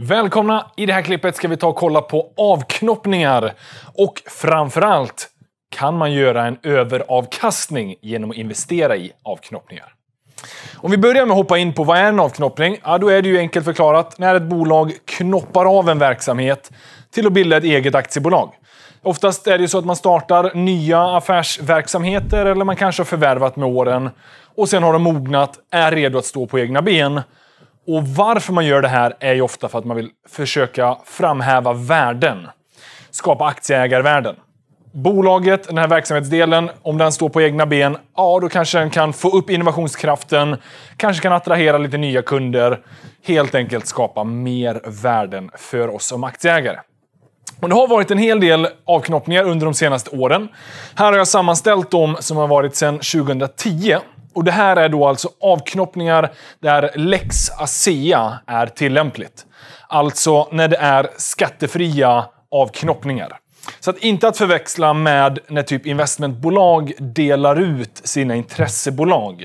Välkomna! I det här klippet ska vi ta och kolla på avknoppningar. Och framförallt, kan man göra en överavkastning genom att investera i avknoppningar? Om vi börjar med att hoppa in på vad är en avknoppning? Ja, då är det ju enkelt förklarat när ett bolag knoppar av en verksamhet till att bilda ett eget aktiebolag. Oftast är det ju så att man startar nya affärsverksamheter eller man kanske har förvärvat med åren och sen har de mognat, är redo att stå på egna ben och varför man gör det här är ju ofta för att man vill försöka framhäva värden. Skapa aktieägarvärden. Bolaget, den här verksamhetsdelen, om den står på egna ben, ja då kanske den kan få upp innovationskraften, kanske kan attrahera lite nya kunder. Helt enkelt skapa mer värden för oss som aktieägare. Men det har varit en hel del avknoppningar under de senaste åren. Här har jag sammanställt de som har varit sedan 2010 och Det här är då alltså avknoppningar där lex ASEA är tillämpligt. Alltså när det är skattefria avknoppningar. Så att inte att förväxla med när typ investmentbolag delar ut sina intressebolag.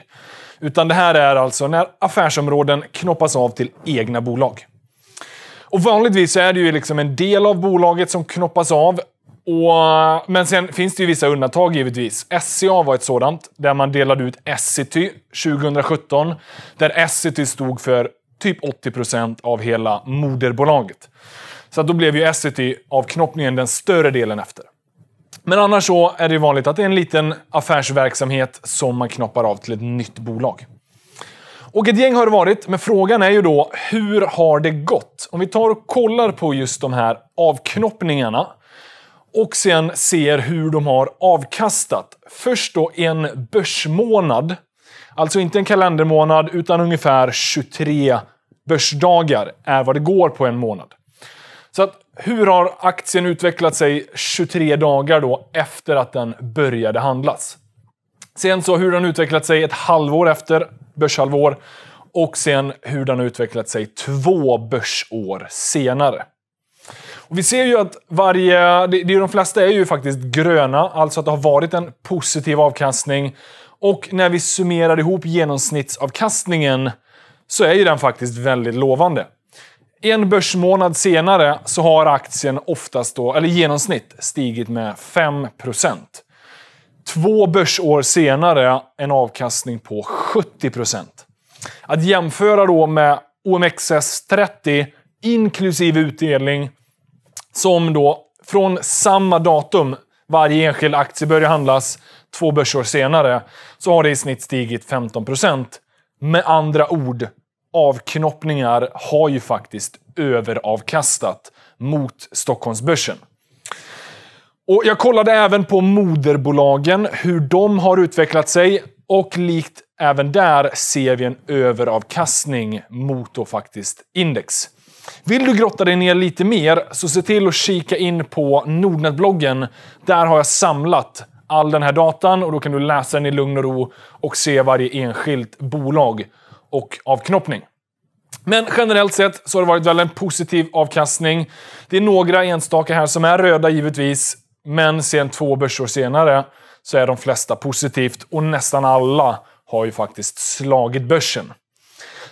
Utan det här är alltså när affärsområden knoppas av till egna bolag. Och Vanligtvis är det ju liksom en del av bolaget som knoppas av och, men sen finns det ju vissa undantag givetvis. SCA var ett sådant, där man delade ut Essity 2017. Där Essity stod för typ 80 procent av hela moderbolaget. Så då blev ju Essity avknoppningen den större delen efter. Men annars så är det ju vanligt att det är en liten affärsverksamhet som man knoppar av till ett nytt bolag. Och ett gäng har det varit, men frågan är ju då hur har det gått? Om vi tar och kollar på just de här avknoppningarna och sen ser hur de har avkastat. Först då en börsmånad, alltså inte en kalendermånad utan ungefär 23 börsdagar är vad det går på en månad. Så att, hur har aktien utvecklat sig 23 dagar då efter att den började handlas? Sen så hur den utvecklat sig ett halvår efter, börshalvår, och sen hur den utvecklat sig två börsår senare. Vi ser ju att varje... Det, det, de flesta är ju faktiskt gröna, alltså att det har varit en positiv avkastning. Och när vi summerar ihop genomsnittsavkastningen så är ju den faktiskt väldigt lovande. En börsmånad senare så har aktien oftast då, eller genomsnitt stigit med 5 Två börsår senare en avkastning på 70 Att jämföra då med OMXS30 inklusive utdelning som då från samma datum varje enskild aktie börjar handlas två börsår senare, så har det i snitt stigit 15 Med andra ord, avknoppningar har ju faktiskt överavkastat mot Stockholmsbörsen. Och jag kollade även på moderbolagen, hur de har utvecklat sig och likt även där ser vi en överavkastning mot då faktiskt index. Vill du grotta dig ner lite mer så se till att kika in på Nordnet-bloggen. Där har jag samlat all den här datan och då kan du läsa den i lugn och ro och se varje enskilt bolag och avknoppning. Men generellt sett så har det varit väl en positiv avkastning. Det är några enstaka här som är röda givetvis, men sen två börsår senare så är de flesta positivt och nästan alla har ju faktiskt slagit börsen.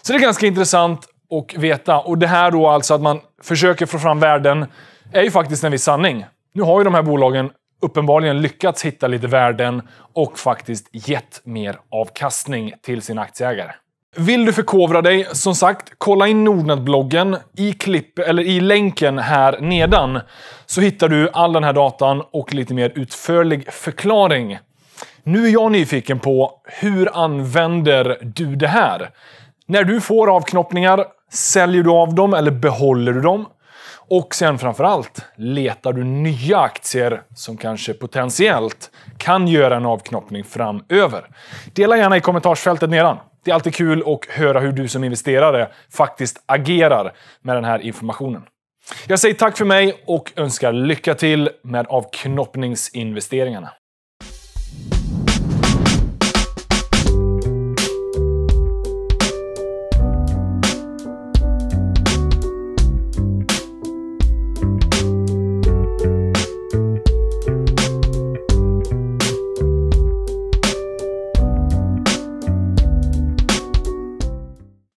Så det är ganska intressant och veta. Och det här då alltså att man försöker få fram värden är ju faktiskt en viss sanning. Nu har ju de här bolagen uppenbarligen lyckats hitta lite värden och faktiskt gett mer avkastning till sina aktieägare. Vill du förkovra dig? Som sagt, kolla in Nordnet-bloggen. I, klipp, eller I länken här nedan så hittar du all den här datan och lite mer utförlig förklaring. Nu är jag nyfiken på hur använder du det här? När du får avknoppningar, Säljer du av dem eller behåller du dem? Och sen framför allt letar du nya aktier som kanske potentiellt kan göra en avknoppning framöver? Dela gärna i kommentarsfältet nedan. Det är alltid kul att höra hur du som investerare faktiskt agerar med den här informationen. Jag säger tack för mig och önskar lycka till med avknoppningsinvesteringarna.